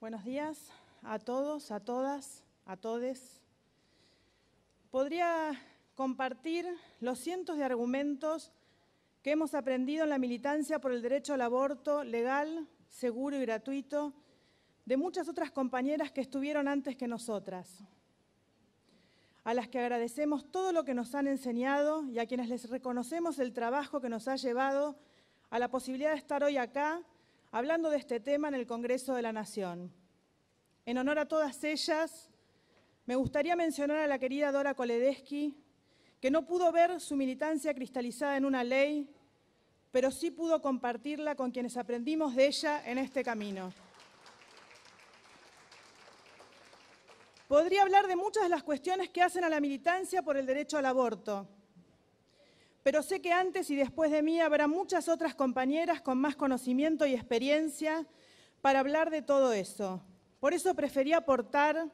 Buenos días a todos, a todas, a todes. Podría compartir los cientos de argumentos que hemos aprendido en la militancia por el derecho al aborto legal, seguro y gratuito de muchas otras compañeras que estuvieron antes que nosotras, a las que agradecemos todo lo que nos han enseñado y a quienes les reconocemos el trabajo que nos ha llevado a la posibilidad de estar hoy acá hablando de este tema en el Congreso de la Nación. En honor a todas ellas, me gustaría mencionar a la querida Dora Koledeschi, que no pudo ver su militancia cristalizada en una ley, pero sí pudo compartirla con quienes aprendimos de ella en este camino. Podría hablar de muchas de las cuestiones que hacen a la militancia por el derecho al aborto, pero sé que antes y después de mí habrá muchas otras compañeras con más conocimiento y experiencia para hablar de todo eso. Por eso preferí aportar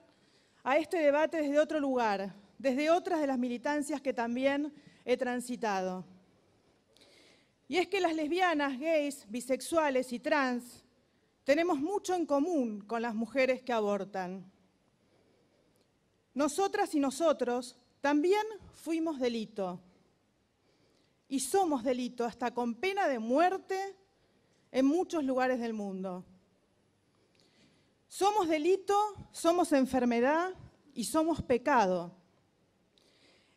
a este debate desde otro lugar, desde otras de las militancias que también he transitado. Y es que las lesbianas, gays, bisexuales y trans tenemos mucho en común con las mujeres que abortan. Nosotras y nosotros también fuimos delito y somos delito, hasta con pena de muerte en muchos lugares del mundo. Somos delito, somos enfermedad y somos pecado.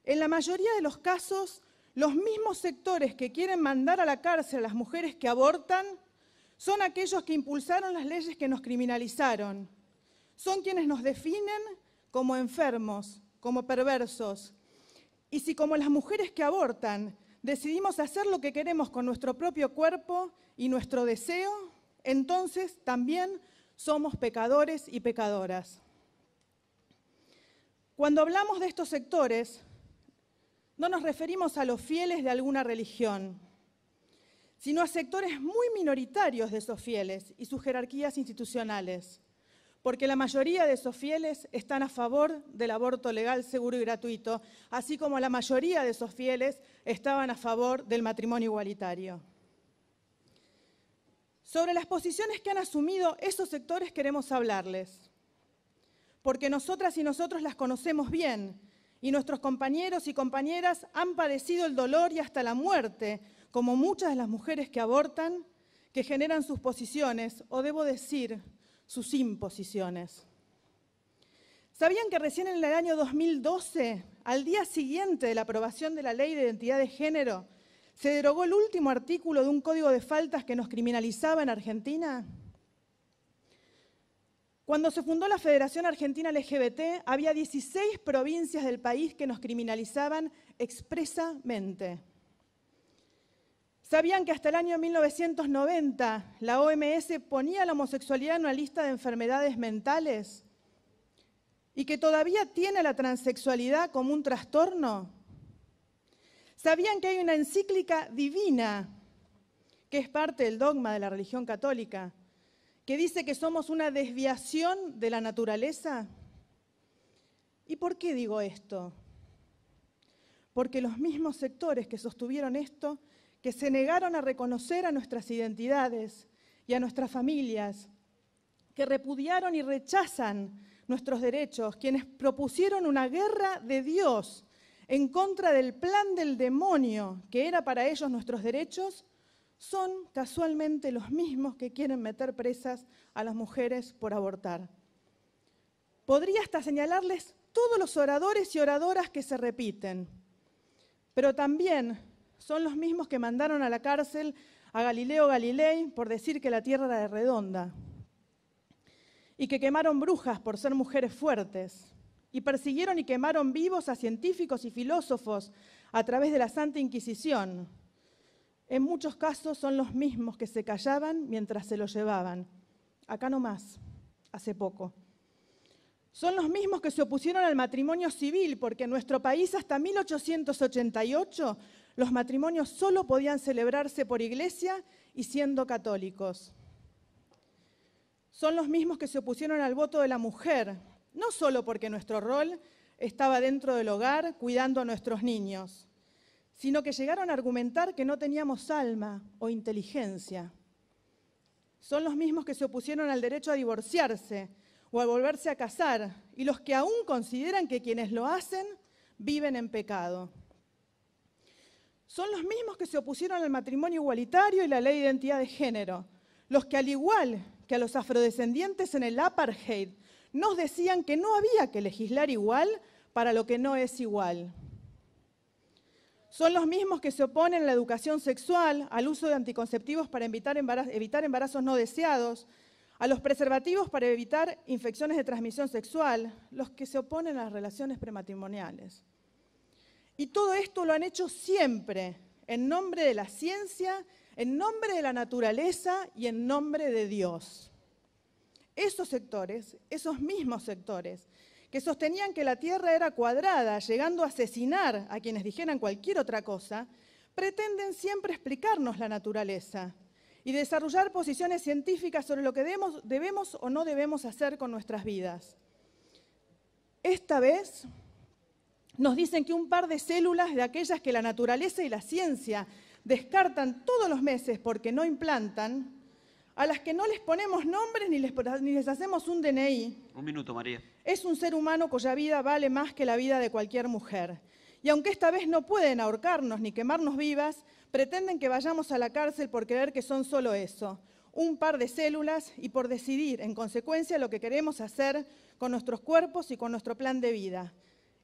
En la mayoría de los casos, los mismos sectores que quieren mandar a la cárcel a las mujeres que abortan son aquellos que impulsaron las leyes que nos criminalizaron. Son quienes nos definen como enfermos, como perversos. Y si como las mujeres que abortan decidimos hacer lo que queremos con nuestro propio cuerpo y nuestro deseo, entonces también somos pecadores y pecadoras. Cuando hablamos de estos sectores, no nos referimos a los fieles de alguna religión, sino a sectores muy minoritarios de esos fieles y sus jerarquías institucionales porque la mayoría de esos fieles están a favor del aborto legal, seguro y gratuito, así como la mayoría de esos fieles estaban a favor del matrimonio igualitario. Sobre las posiciones que han asumido esos sectores queremos hablarles, porque nosotras y nosotros las conocemos bien y nuestros compañeros y compañeras han padecido el dolor y hasta la muerte, como muchas de las mujeres que abortan, que generan sus posiciones, o debo decir, sus imposiciones. ¿Sabían que recién en el año 2012, al día siguiente de la aprobación de la ley de identidad de género, se derogó el último artículo de un código de faltas que nos criminalizaba en Argentina? Cuando se fundó la Federación Argentina LGBT, había 16 provincias del país que nos criminalizaban expresamente. ¿Sabían que hasta el año 1990 la OMS ponía la homosexualidad en una lista de enfermedades mentales? ¿Y que todavía tiene la transexualidad como un trastorno? ¿Sabían que hay una encíclica divina, que es parte del dogma de la religión católica, que dice que somos una desviación de la naturaleza? ¿Y por qué digo esto? Porque los mismos sectores que sostuvieron esto que se negaron a reconocer a nuestras identidades y a nuestras familias, que repudiaron y rechazan nuestros derechos, quienes propusieron una guerra de Dios en contra del plan del demonio, que era para ellos nuestros derechos, son casualmente los mismos que quieren meter presas a las mujeres por abortar. Podría hasta señalarles todos los oradores y oradoras que se repiten, pero también son los mismos que mandaron a la cárcel a Galileo Galilei por decir que la Tierra era redonda y que quemaron brujas por ser mujeres fuertes y persiguieron y quemaron vivos a científicos y filósofos a través de la Santa Inquisición. En muchos casos son los mismos que se callaban mientras se lo llevaban. Acá no más, hace poco. Son los mismos que se opusieron al matrimonio civil, porque en nuestro país hasta 1888 los matrimonios solo podían celebrarse por iglesia y siendo católicos. Son los mismos que se opusieron al voto de la mujer, no solo porque nuestro rol estaba dentro del hogar cuidando a nuestros niños, sino que llegaron a argumentar que no teníamos alma o inteligencia. Son los mismos que se opusieron al derecho a divorciarse, o al volverse a casar, y los que aún consideran que quienes lo hacen viven en pecado. Son los mismos que se opusieron al matrimonio igualitario y la ley de identidad de género, los que al igual que a los afrodescendientes en el apartheid nos decían que no había que legislar igual para lo que no es igual. Son los mismos que se oponen a la educación sexual, al uso de anticonceptivos para evitar embarazos no deseados, a los preservativos para evitar infecciones de transmisión sexual, los que se oponen a las relaciones prematrimoniales. Y todo esto lo han hecho siempre, en nombre de la ciencia, en nombre de la naturaleza y en nombre de Dios. Esos sectores, esos mismos sectores, que sostenían que la Tierra era cuadrada, llegando a asesinar a quienes dijeran cualquier otra cosa, pretenden siempre explicarnos la naturaleza, y desarrollar posiciones científicas sobre lo que debemos, o no debemos hacer con nuestras vidas. Esta vez nos dicen que un par de células de aquellas que la naturaleza y la ciencia descartan todos los meses porque no implantan, a las que no les ponemos nombres ni les, ni les hacemos un DNI. Un minuto, Es un ser humano cuya vida vale más que la vida de cualquier mujer. Y aunque esta vez no pueden ahorcarnos ni quemarnos vivas, pretenden que vayamos a la cárcel por creer que son solo eso, un par de células y por decidir en consecuencia lo que queremos hacer con nuestros cuerpos y con nuestro plan de vida.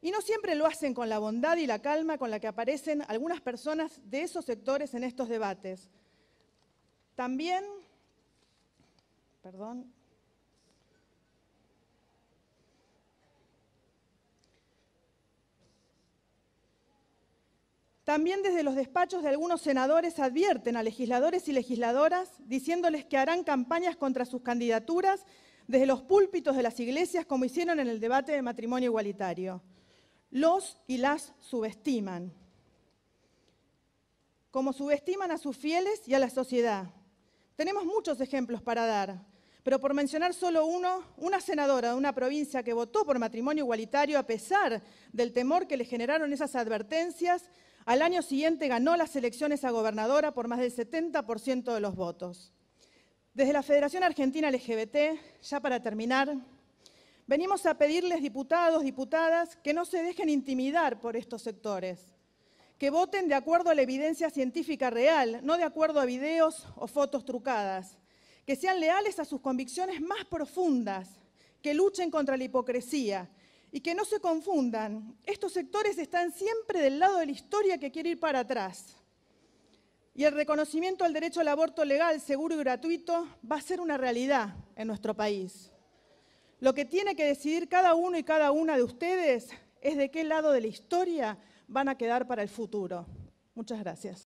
Y no siempre lo hacen con la bondad y la calma con la que aparecen algunas personas de esos sectores en estos debates. También, perdón, También desde los despachos de algunos senadores advierten a legisladores y legisladoras diciéndoles que harán campañas contra sus candidaturas desde los púlpitos de las iglesias como hicieron en el debate de matrimonio igualitario. Los y las subestiman, como subestiman a sus fieles y a la sociedad. Tenemos muchos ejemplos para dar, pero por mencionar solo uno, una senadora de una provincia que votó por matrimonio igualitario a pesar del temor que le generaron esas advertencias, al año siguiente ganó las elecciones a gobernadora por más del 70% de los votos. Desde la Federación Argentina LGBT, ya para terminar, venimos a pedirles, diputados, diputadas, que no se dejen intimidar por estos sectores, que voten de acuerdo a la evidencia científica real, no de acuerdo a videos o fotos trucadas, que sean leales a sus convicciones más profundas, que luchen contra la hipocresía, y que no se confundan, estos sectores están siempre del lado de la historia que quiere ir para atrás. Y el reconocimiento al derecho al aborto legal, seguro y gratuito va a ser una realidad en nuestro país. Lo que tiene que decidir cada uno y cada una de ustedes es de qué lado de la historia van a quedar para el futuro. Muchas gracias.